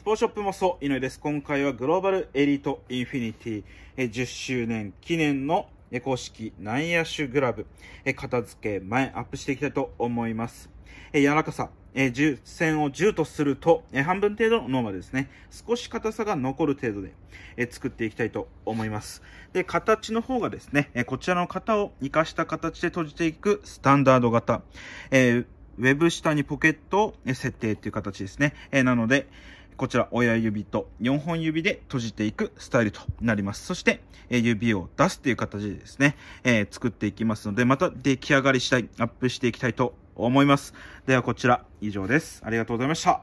スポーショップもそう、井上です。今回はグローバルエリートインフィニティ10周年記念の公式ナイアッシュグラブ、片付け前アップしていきたいと思います。柔らかさ、線を10とすると、半分程度のノーマルですね。少し硬さが残る程度で作っていきたいと思います。で、形の方がですね、こちらの型を生かした形で閉じていくスタンダード型。ウェブ下にポケットを設定という形ですね。なので、こちら親指と4本指で閉じていくスタイルとなります。そして、え指を出すという形でですね、えー、作っていきますので、また出来上がり次第アップしていきたいと思います。ではこちら以上です。ありがとうございました。